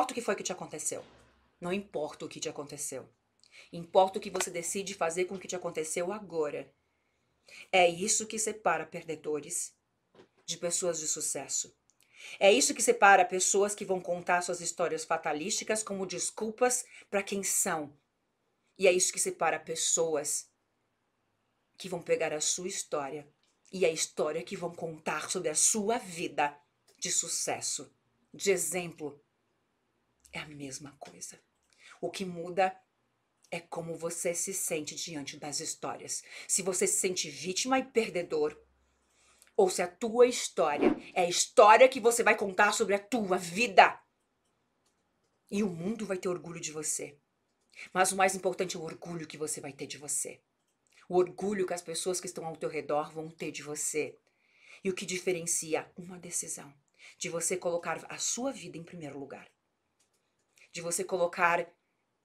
importa o que foi que te aconteceu. Não importa o que te aconteceu. Importa o que você decide fazer com o que te aconteceu agora. É isso que separa perdedores de pessoas de sucesso. É isso que separa pessoas que vão contar suas histórias fatalísticas como desculpas para quem são. E é isso que separa pessoas que vão pegar a sua história e a história que vão contar sobre a sua vida de sucesso, de exemplo, é a mesma coisa. O que muda é como você se sente diante das histórias. Se você se sente vítima e perdedor, ou se a tua história é a história que você vai contar sobre a tua vida. E o mundo vai ter orgulho de você. Mas o mais importante é o orgulho que você vai ter de você. O orgulho que as pessoas que estão ao teu redor vão ter de você. E o que diferencia uma decisão de você colocar a sua vida em primeiro lugar de você colocar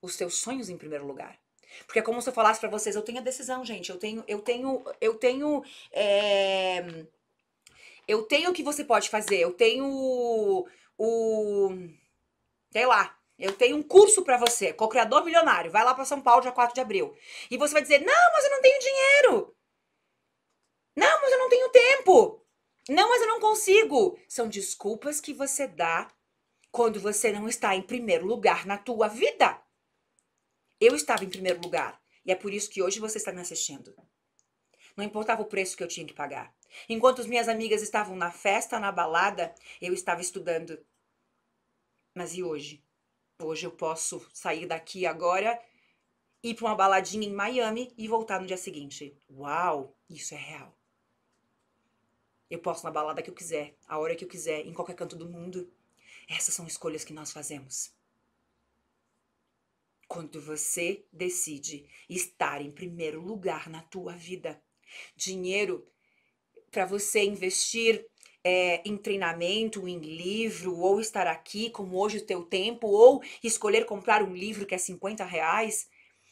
os seus sonhos em primeiro lugar. Porque é como se eu falasse para vocês, eu tenho a decisão, gente, eu tenho, eu tenho, eu tenho, é, eu tenho o que você pode fazer, eu tenho o, sei lá, eu tenho um curso para você, co-criador milionário, vai lá para São Paulo dia 4 de abril. E você vai dizer: "Não, mas eu não tenho dinheiro". "Não, mas eu não tenho tempo". "Não, mas eu não consigo". São desculpas que você dá quando você não está em primeiro lugar na tua vida. Eu estava em primeiro lugar e é por isso que hoje você está me assistindo. Não importava o preço que eu tinha que pagar. Enquanto as minhas amigas estavam na festa, na balada, eu estava estudando. Mas e hoje? Hoje eu posso sair daqui agora, ir para uma baladinha em Miami e voltar no dia seguinte. Uau, isso é real. Eu posso na balada que eu quiser, a hora que eu quiser, em qualquer canto do mundo. Essas são escolhas que nós fazemos. Quando você decide estar em primeiro lugar na tua vida, dinheiro para você investir é, em treinamento, em livro, ou estar aqui, como hoje o teu tempo, ou escolher comprar um livro que é 50 reais,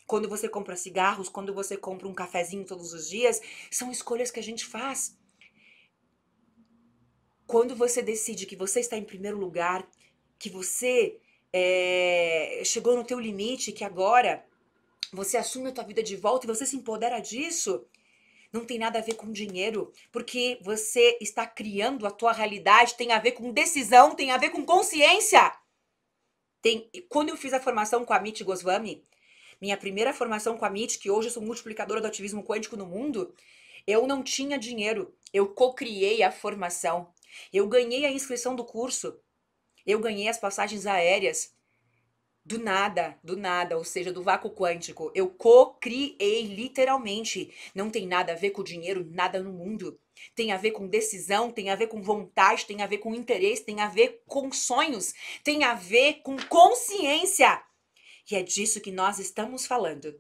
quando você compra cigarros, quando você compra um cafezinho todos os dias, são escolhas que a gente faz quando você decide que você está em primeiro lugar, que você é, chegou no teu limite, que agora você assume a tua vida de volta e você se empodera disso, não tem nada a ver com dinheiro, porque você está criando a tua realidade, tem a ver com decisão, tem a ver com consciência. Tem, quando eu fiz a formação com a Amit Goswami, minha primeira formação com a Amit, que hoje eu sou multiplicadora do ativismo quântico no mundo, eu não tinha dinheiro. Eu co-criei a formação. Eu ganhei a inscrição do curso. Eu ganhei as passagens aéreas. Do nada, do nada, ou seja, do vácuo quântico. Eu co-criei literalmente. Não tem nada a ver com dinheiro, nada no mundo. Tem a ver com decisão, tem a ver com vontade, tem a ver com interesse, tem a ver com sonhos, tem a ver com consciência. E é disso que nós estamos falando.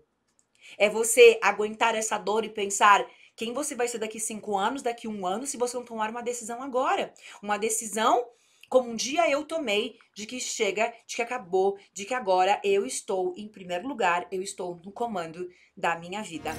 É você aguentar essa dor e pensar: quem você vai ser daqui cinco anos, daqui um ano, se você não tomar uma decisão agora? Uma decisão como um dia eu tomei de que chega, de que acabou, de que agora eu estou em primeiro lugar, eu estou no comando da minha vida.